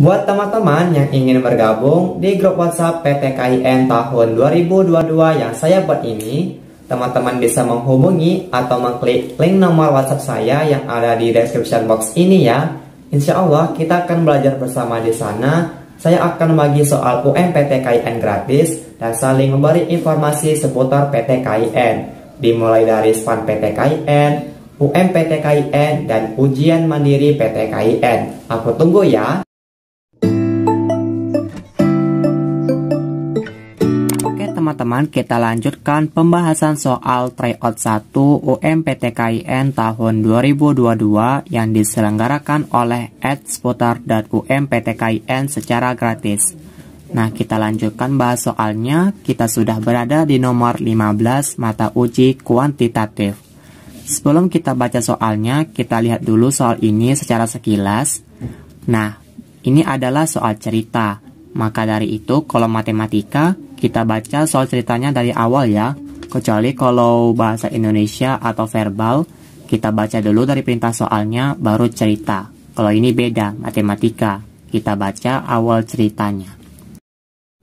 Buat teman-teman yang ingin bergabung di grup WhatsApp PT PTKIN tahun 2022 yang saya buat ini, teman-teman bisa menghubungi atau mengklik link nomor WhatsApp saya yang ada di description box ini ya. Insya Allah kita akan belajar bersama di sana. Saya akan bagi soal UMPTKIN gratis dan saling memberi informasi seputar PT PTKIN. Dimulai dari SPAN PT PTKIN, UMPTKIN, dan ujian mandiri PT PTKIN. Aku tunggu ya. teman-teman, kita lanjutkan pembahasan soal tryout 1 UMPTKIN tahun 2022 yang diselenggarakan oleh adsputar.umptkin secara gratis. Nah, kita lanjutkan bahas soalnya. Kita sudah berada di nomor 15 mata uji kuantitatif. Sebelum kita baca soalnya, kita lihat dulu soal ini secara sekilas. Nah, ini adalah soal cerita maka dari itu, kalau matematika, kita baca soal ceritanya dari awal ya. Kecuali kalau bahasa Indonesia atau verbal, kita baca dulu dari perintah soalnya, baru cerita. Kalau ini beda, matematika. Kita baca awal ceritanya.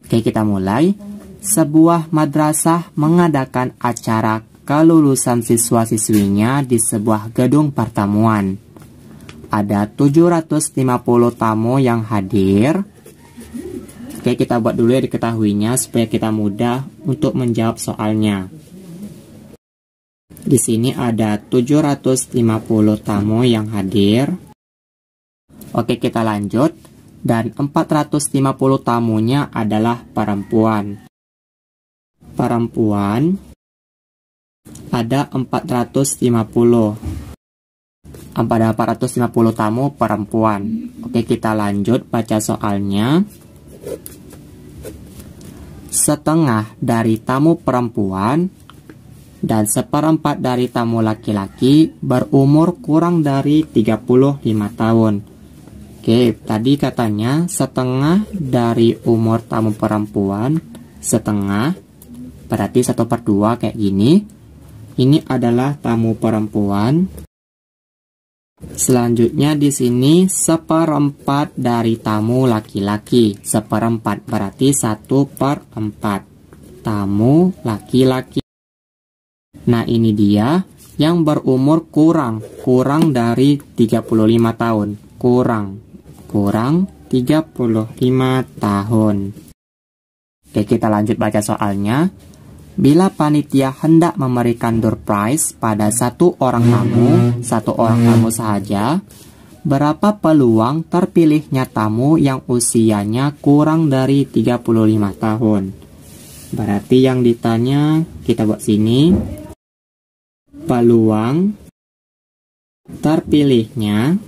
Oke, kita mulai. Sebuah madrasah mengadakan acara kelulusan siswa-siswinya di sebuah gedung pertemuan. Ada 750 tamu yang hadir, Oke, kita buat dulu ya diketahuinya supaya kita mudah untuk menjawab soalnya. Di sini ada 750 tamu yang hadir. Oke, kita lanjut. Dan 450 tamunya adalah perempuan. Perempuan ada 450. Ada 450 tamu perempuan. Oke, kita lanjut baca soalnya. Setengah dari tamu perempuan dan seperempat dari tamu laki-laki berumur kurang dari 35 tahun. Oke, tadi katanya setengah dari umur tamu perempuan, setengah, berarti satu per dua kayak gini. Ini adalah tamu perempuan, Selanjutnya di sini seperempat dari tamu laki-laki. Seperempat berarti satu per empat. Tamu laki-laki. Nah ini dia yang berumur kurang. Kurang dari 35 tahun. Kurang. Kurang 35 tahun. Oke kita lanjut baca soalnya. Bila panitia hendak memberikan door prize pada satu orang tamu, satu orang tamu saja, berapa peluang terpilihnya tamu yang usianya kurang dari 35 tahun? Berarti yang ditanya kita buat sini peluang terpilihnya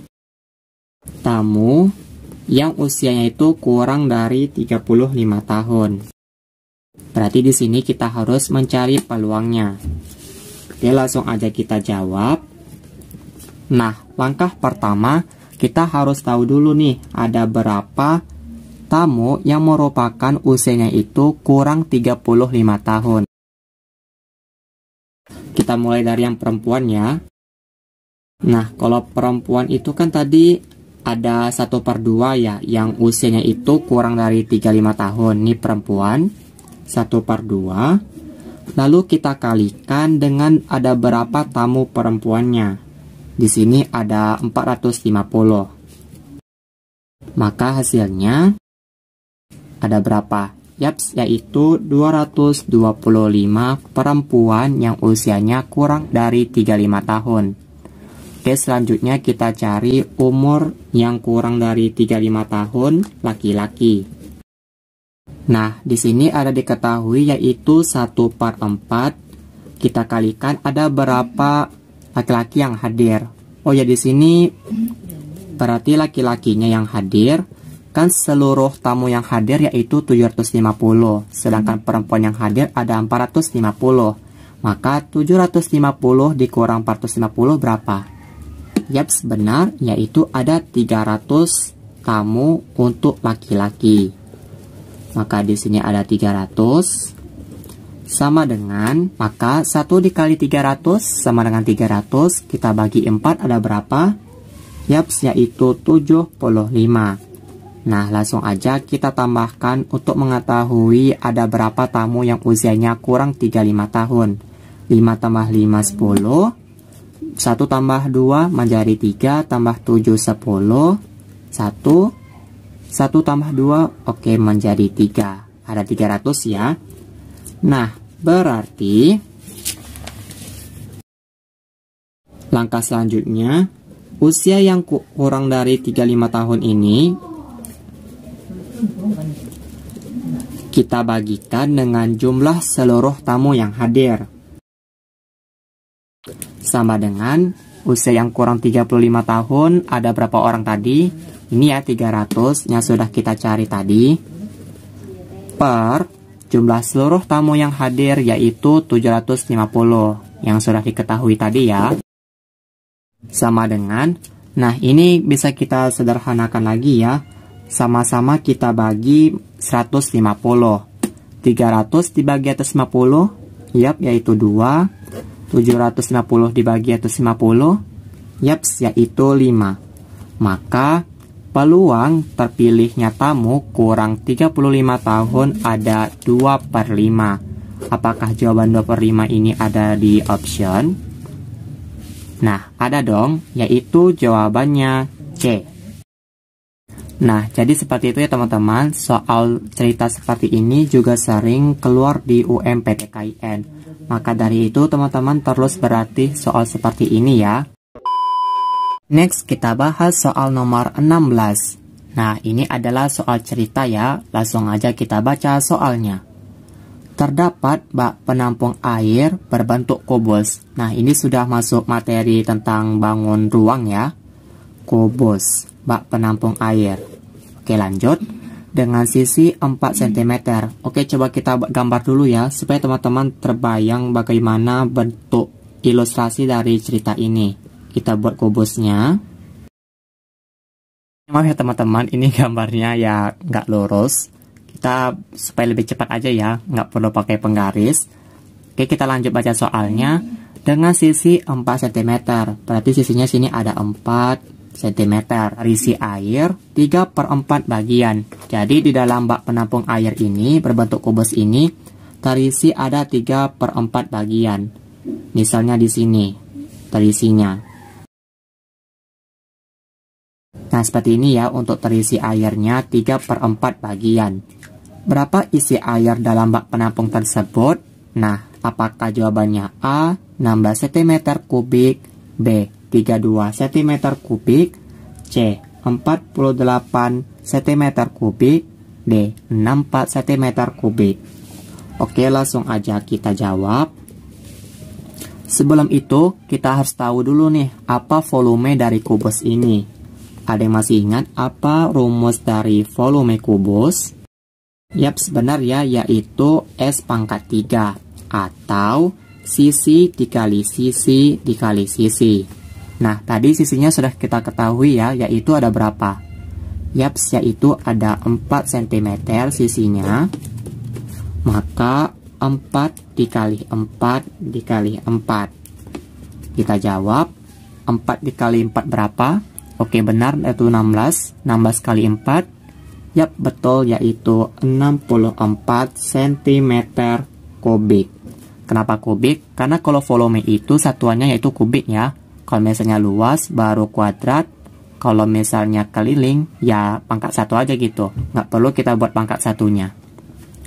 tamu yang usianya itu kurang dari 35 tahun. Berarti di sini kita harus mencari peluangnya. Oke, langsung aja kita jawab. Nah, langkah pertama kita harus tahu dulu nih ada berapa tamu yang merupakan usianya itu kurang 35 tahun. Kita mulai dari yang perempuan ya. Nah, kalau perempuan itu kan tadi ada satu per dua ya, yang usianya itu kurang dari 35 tahun. Nih perempuan. 1 per 2 Lalu kita kalikan dengan ada berapa tamu perempuannya Di sini ada 450 Maka hasilnya ada berapa? Yaps, yaitu 225 perempuan yang usianya kurang dari 35 tahun. Oke, selanjutnya kita cari umur yang kurang dari 35 tahun laki-laki. Nah, di sini ada diketahui yaitu 1 per 4 kita kalikan ada berapa laki-laki yang hadir. Oh ya di sini berarti laki-lakinya yang hadir kan seluruh tamu yang hadir yaitu 750 sedangkan perempuan yang hadir ada 450 maka 750 dikurang 450 berapa? Yaps benar yaitu ada 300 tamu untuk laki-laki maka di sini ada 300 sama dengan maka 1 dikali 300 sama dengan 300 kita bagi 4 ada berapa? Yaps yaitu 75 Nah langsung aja kita tambahkan untuk mengetahui ada berapa tamu yang usianya kurang 35 tahun 5 tambah 5 10 1 tambah 2 menjadi 3 tambah 7 10 1 1 tambah 2 oke okay, menjadi 3 ada 300 ya nah berarti langkah selanjutnya usia yang kurang dari 35 tahun ini kita bagikan dengan jumlah seluruh tamu yang hadir sama dengan usia yang kurang 35 tahun ada berapa orang tadi? Ini ya 300 yang sudah kita cari tadi per jumlah seluruh tamu yang hadir yaitu 750 yang sudah diketahui tadi ya. Sama dengan, nah ini bisa kita sederhanakan lagi ya. Sama-sama kita bagi 150. 300 dibagi atas 50, yap yaitu 2. 750 dibagi 150, yaps, yaitu 5. Maka, peluang terpilihnya tamu kurang 35 tahun ada 2 per 5. Apakah jawaban 2 per 5 ini ada di option? Nah, ada dong, yaitu jawabannya C. Nah, jadi seperti itu ya teman-teman, soal cerita seperti ini juga sering keluar di UMPTKIN. Maka dari itu teman-teman terus berlatih soal seperti ini ya. Next kita bahas soal nomor 16. Nah ini adalah soal cerita ya, langsung aja kita baca soalnya. Terdapat bak penampung air berbentuk kubus. Nah ini sudah masuk materi tentang bangun ruang ya. Kubus, bak penampung air. Oke lanjut dengan sisi 4 cm. Oke, coba kita gambar dulu ya, supaya teman-teman terbayang bagaimana bentuk ilustrasi dari cerita ini. Kita buat kubusnya. Maaf ya teman-teman, ini gambarnya ya nggak lurus. Kita supaya lebih cepat aja ya, nggak perlu pakai penggaris. Oke, kita lanjut baca soalnya. Dengan sisi 4 cm, berarti sisinya sini ada 4, cm cm berisi air 3 per 4 bagian. Jadi di dalam bak penampung air ini berbentuk kubus ini terisi ada 3 per 4 bagian. Misalnya di sini terisinya. Nah seperti ini ya untuk terisi airnya 3 per 4 bagian. Berapa isi air dalam bak penampung tersebut? Nah apakah jawabannya A 16 cm kubik, B 32 cm kubik, C 48 cm kubik, D 64 cm kubik. Oke, langsung aja kita jawab. Sebelum itu, kita harus tahu dulu nih apa volume dari kubus ini. Ada yang masih ingat apa rumus dari volume kubus? Yap, sebenarnya ya, yaitu S pangkat 3 atau sisi dikali sisi dikali sisi. Nah, tadi sisinya sudah kita ketahui ya, yaitu ada berapa? Yaps, yaitu ada 4 cm sisinya. Maka 4 dikali 4 dikali 4. Kita jawab 4 dikali 4 berapa? Oke, benar yaitu 16. 16 kali 4. Yap, betul yaitu 64 cm kubik. Kenapa kubik? Karena kalau volume itu satuannya yaitu kubik ya. Kalau misalnya luas baru kuadrat. Kalau misalnya keliling ya pangkat satu aja gitu. Nggak perlu kita buat pangkat satunya.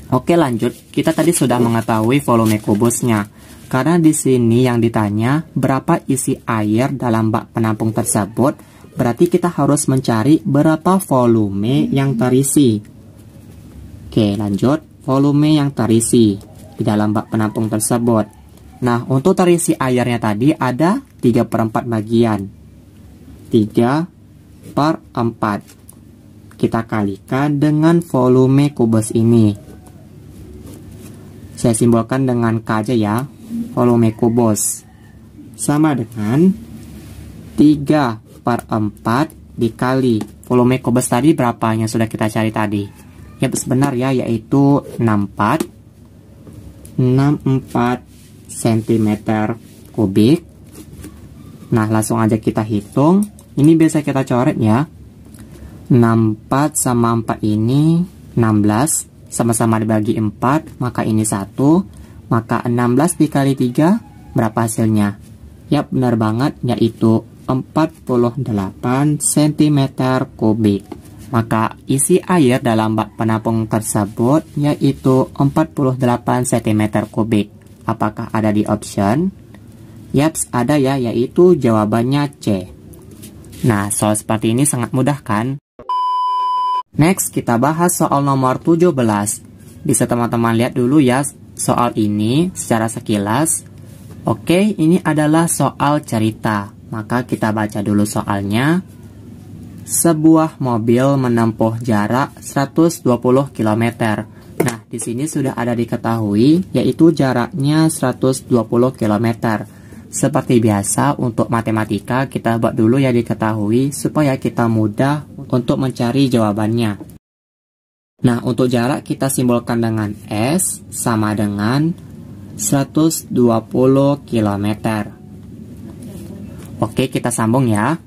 Oke lanjut, kita tadi sudah mengetahui volume kubusnya. Karena di sini yang ditanya berapa isi air dalam bak penampung tersebut, berarti kita harus mencari berapa volume yang terisi. Oke, lanjut. Volume yang terisi di dalam bak penampung tersebut. Nah, untuk terisi airnya tadi ada 3 per 4 bagian 3 per 4 kita kalikan dengan volume kubus ini saya simbolkan dengan K aja ya volume kubus sama dengan 3 per 4 dikali volume kubus tadi berapa yang sudah kita cari tadi ya sebenar ya yaitu 64 64 cm kubik Nah, langsung aja kita hitung. Ini biasa kita coret ya. 64 sama 4 ini 16. Sama-sama dibagi 4, maka ini 1. Maka 16 dikali 3, berapa hasilnya? Yap, benar banget, yaitu 48 cm kubik. Maka isi air dalam bak penampung tersebut yaitu 48 cm kubik. Apakah ada di option? Yaps, ada ya, yaitu jawabannya C. Nah, soal seperti ini sangat mudah kan? Next, kita bahas soal nomor 17. Bisa teman-teman lihat dulu ya soal ini secara sekilas. Oke, ini adalah soal cerita. Maka kita baca dulu soalnya. Sebuah mobil menempuh jarak 120 km. Nah, di sini sudah ada diketahui yaitu jaraknya 120 km. Seperti biasa, untuk matematika kita buat dulu yang diketahui supaya kita mudah untuk mencari jawabannya. Nah, untuk jarak kita simbolkan dengan S sama dengan 120 km. Oke, kita sambung ya.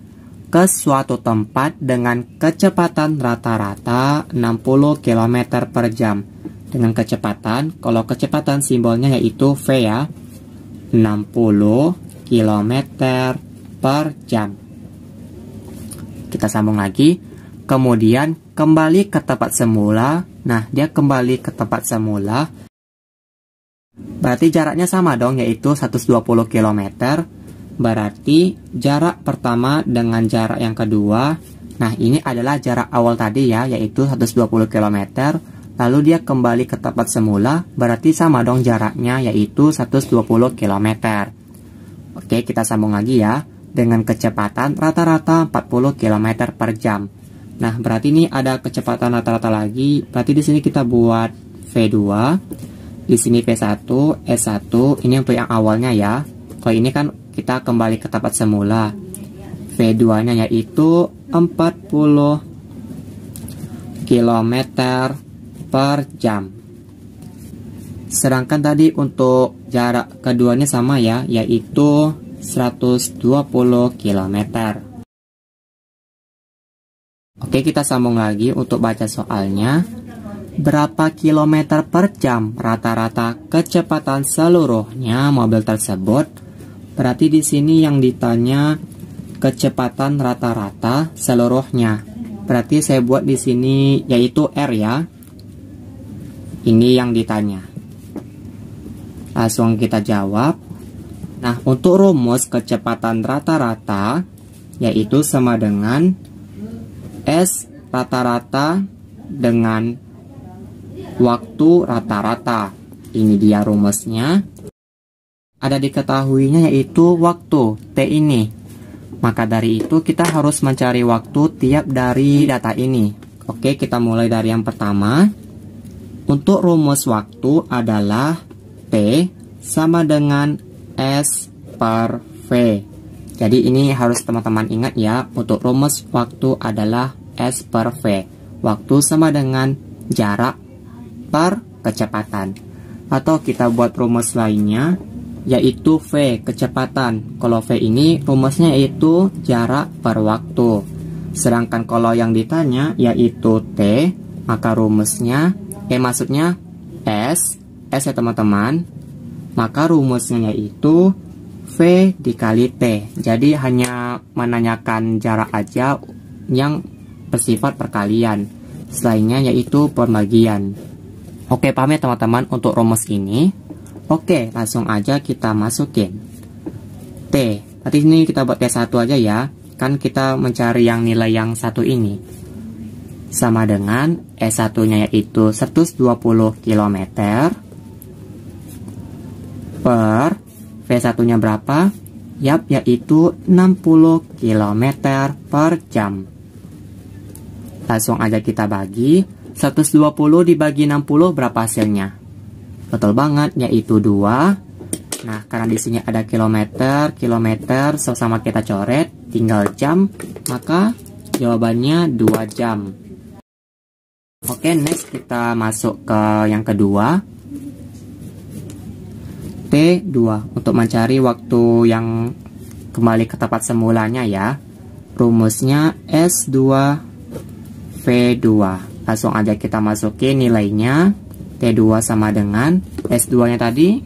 Ke suatu tempat dengan kecepatan rata-rata 60 km per jam. Dengan kecepatan, kalau kecepatan simbolnya yaitu V ya. 60 km per jam. Kita sambung lagi. Kemudian kembali ke tempat semula. Nah, dia kembali ke tempat semula. Berarti jaraknya sama dong, yaitu 120 km. Berarti jarak pertama dengan jarak yang kedua. Nah, ini adalah jarak awal tadi ya, yaitu 120 km lalu dia kembali ke tempat semula, berarti sama dong jaraknya yaitu 120 km. Oke, kita sambung lagi ya, dengan kecepatan rata-rata 40 km per jam. Nah, berarti ini ada kecepatan rata-rata lagi, berarti di sini kita buat V2, di sini V1, S1, e ini untuk yang awalnya ya. Kalau ini kan kita kembali ke tempat semula. V2-nya yaitu 40 km per jam. Sedangkan tadi untuk jarak keduanya sama ya, yaitu 120 km. Oke, kita sambung lagi untuk baca soalnya. Berapa kilometer per jam rata-rata kecepatan seluruhnya mobil tersebut? Berarti di sini yang ditanya kecepatan rata-rata seluruhnya. Berarti saya buat di sini yaitu R ya. Ini yang ditanya. Langsung kita jawab. Nah, untuk rumus kecepatan rata-rata yaitu sama dengan S rata-rata dengan waktu rata-rata. Ini dia rumusnya. Ada diketahuinya yaitu waktu T ini. Maka dari itu kita harus mencari waktu tiap dari data ini. Oke, kita mulai dari yang pertama. Untuk rumus waktu adalah T sama dengan S per V. Jadi ini harus teman-teman ingat ya, untuk rumus waktu adalah S per V. Waktu sama dengan jarak per kecepatan. Atau kita buat rumus lainnya, yaitu V, kecepatan. Kalau V ini rumusnya yaitu jarak per waktu. Sedangkan kalau yang ditanya yaitu T, maka rumusnya E maksudnya S, S ya teman-teman. Maka rumusnya yaitu V dikali T. Jadi hanya menanyakan jarak aja yang bersifat perkalian. Selainnya yaitu pembagian. Oke, paham ya teman-teman untuk rumus ini? Oke, langsung aja kita masukin. T. Tadi ini kita buat T1 aja ya. Kan kita mencari yang nilai yang satu ini sama dengan S1-nya yaitu 120 km per V1-nya berapa? Yap, yaitu 60 km per jam. Langsung aja kita bagi. 120 dibagi 60 berapa hasilnya? Betul banget, yaitu 2. Nah, karena di sini ada kilometer, kilometer, sesama kita coret, tinggal jam, maka jawabannya 2 jam. Oke, okay, next kita masuk ke yang kedua. T2 untuk mencari waktu yang kembali ke tempat semulanya ya. Rumusnya S2 V2. Langsung aja kita masukin nilainya. T2 sama dengan S2-nya tadi.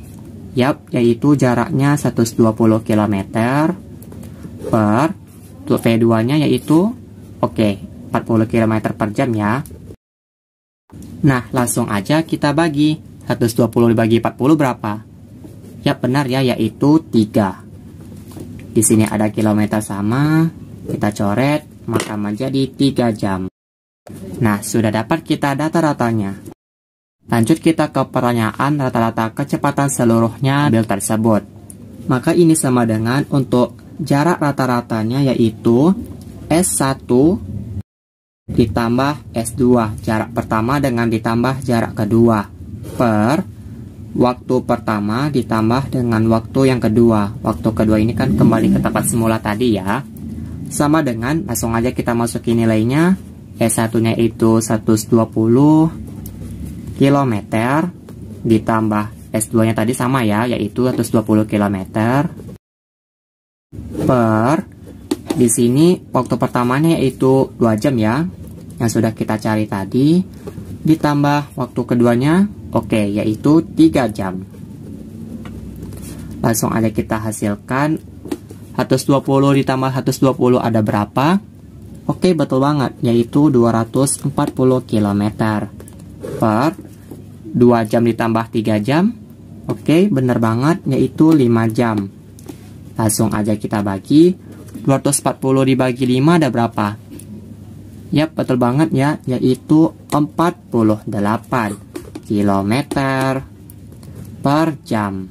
Yap, yaitu jaraknya 120 km per untuk V2-nya yaitu oke, okay, 40 km per jam ya. Nah, langsung aja kita bagi. 120 dibagi 40 berapa? Ya, benar ya, yaitu 3. Di sini ada kilometer sama, kita coret, maka menjadi 3 jam. Nah, sudah dapat kita data-ratanya. Lanjut kita ke pertanyaan rata-rata kecepatan seluruhnya mobil tersebut. Maka ini sama dengan untuk jarak rata-ratanya yaitu S1 ditambah S2 jarak pertama dengan ditambah jarak kedua per waktu pertama ditambah dengan waktu yang kedua waktu kedua ini kan kembali ke tempat semula tadi ya sama dengan langsung aja kita masukin nilainya S1 nya itu 120 km ditambah S2 nya tadi sama ya yaitu 120 km per di sini waktu pertamanya yaitu 2 jam ya yang sudah kita cari tadi ditambah waktu keduanya oke okay, yaitu 3 jam langsung aja kita hasilkan 120 ditambah 120 ada berapa? Oke okay, betul banget yaitu 240 km per 2 jam ditambah 3 jam Oke okay, bener banget yaitu 5 jam Langsung aja kita bagi 240 dibagi 5 ada berapa? Ya betul banget ya, yaitu 48 km per jam.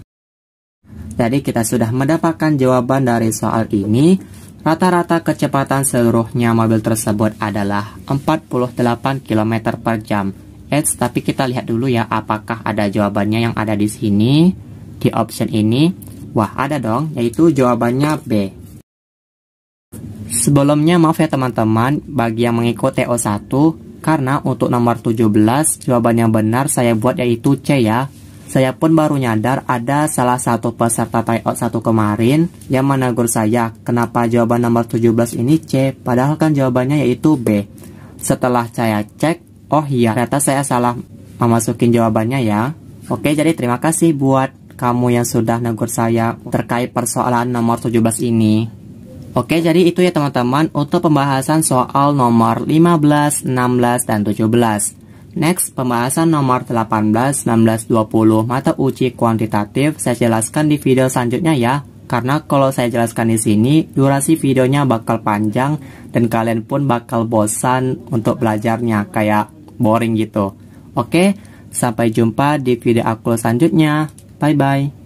Jadi kita sudah mendapatkan jawaban dari soal ini. Rata-rata kecepatan seluruhnya mobil tersebut adalah 48 km per jam. Eits, tapi kita lihat dulu ya apakah ada jawabannya yang ada di sini, di option ini. Wah, ada dong, yaitu jawabannya B. Sebelumnya maaf ya teman-teman bagi yang mengikuti TO1 karena untuk nomor 17 jawaban yang benar saya buat yaitu C ya. Saya pun baru nyadar ada salah satu peserta tryout 1 kemarin yang menegur saya kenapa jawaban nomor 17 ini C padahal kan jawabannya yaitu B. Setelah saya cek, oh iya ternyata saya salah memasukin jawabannya ya. Oke jadi terima kasih buat kamu yang sudah negur saya terkait persoalan nomor 17 ini. Oke, jadi itu ya teman-teman untuk pembahasan soal nomor 15, 16, dan 17. Next, pembahasan nomor 18, 19, 20 mata uji kuantitatif saya jelaskan di video selanjutnya ya. Karena kalau saya jelaskan di sini, durasi videonya bakal panjang dan kalian pun bakal bosan untuk belajarnya, kayak boring gitu. Oke, sampai jumpa di video aku selanjutnya. Bye-bye.